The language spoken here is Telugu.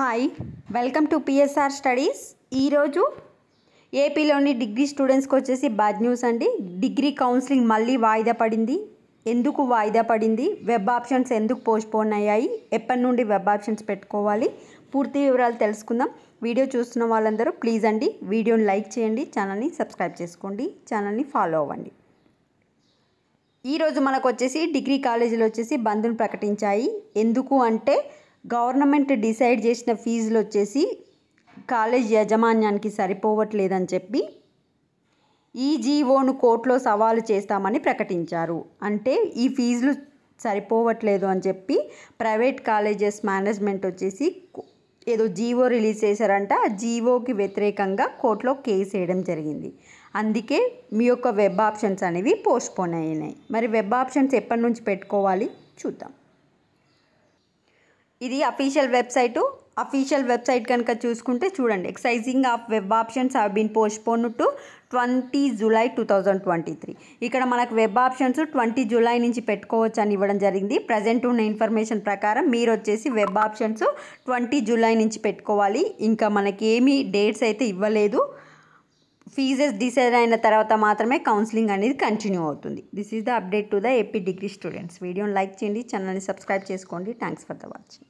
hi welcome to PSR studies ఈరోజు ఏపీలోని డిగ్రీ స్టూడెంట్స్కి వచ్చేసి బ్యాడ్ న్యూస్ అండి డిగ్రీ కౌన్సిలింగ్ మళ్ళీ వాయిదా పడింది ఎందుకు వాయిదా పడింది వెబ్ ఆప్షన్స్ ఎందుకు పోస్ట్పోన్ అయ్యాయి ఎప్పటి నుండి వెబ్ ఆప్షన్స్ పెట్టుకోవాలి పూర్తి వివరాలు తెలుసుకుందాం వీడియో చూస్తున్న వాళ్ళందరూ ప్లీజ్ అండి వీడియోని లైక్ చేయండి ఛానల్ని సబ్స్క్రైబ్ చేసుకోండి ఛానల్ని ఫాలో అవ్వండి ఈరోజు మనకు వచ్చేసి డిగ్రీ కాలేజీలో వచ్చేసి బంద్ను ప్రకటించాయి ఎందుకు అంటే గవర్నమెంట్ డిసైడ్ చేసిన ఫీజులు వచ్చేసి కాలేజ్ యాజమాన్యానికి సరిపోవట్లేదని చెప్పి ఈజీఓను కోర్టులో సవాలు చేస్తామని ప్రకటించారు అంటే ఈ ఫీజులు సరిపోవట్లేదు అని చెప్పి ప్రైవేట్ కాలేజెస్ మేనేజ్మెంట్ వచ్చేసి ఏదో జీవో రిలీజ్ చేశారంట ఆ జీవోకి వ్యతిరేకంగా కోర్టులో కేసు వేయడం జరిగింది అందుకే మీ యొక్క వెబ్ ఆప్షన్స్ అనేవి పోస్ట్పోన్ అయినాయి మరి వెబ్ ఆప్షన్స్ ఎప్పటి నుంచి పెట్టుకోవాలి చూద్దాం ఇది అఫీషియల్ వెబ్సైటు అఫీషియల్ వెబ్సైట్ కనుక చూసుకుంటే చూడండి exercising of web options have been postpone to twenty July two thousand twenty three ఇక్కడ మనకు వెబ్ ఆప్షన్స్ ట్వంటీ జూలై నుంచి పెట్టుకోవచ్చు అని ఇవ్వడం జరిగింది ప్రజెంట్ ఉన్న ఇన్ఫర్మేషన్ ప్రకారం మీరు వచ్చేసి వెబ్ ఆప్షన్స్ ట్వంటీ జూలై నుంచి పెట్టుకోవాలి ఇంకా మనకి ఏమీ డేట్స్ అయితే ఇవ్వలేదు ఫీజెస్ డిసైడ్ అయిన తర్వాత మాత్రమే కౌన్సిలింగ్ అనేది కంటిన్యూ అవుతుంది this is the update to the AP degree students వీడియోని లైక్ చేయండి ఛానల్ని సబ్స్క్రైబ్ చేసుకోండి థ్యాంక్స్ ఫర్ ద వాచింగ్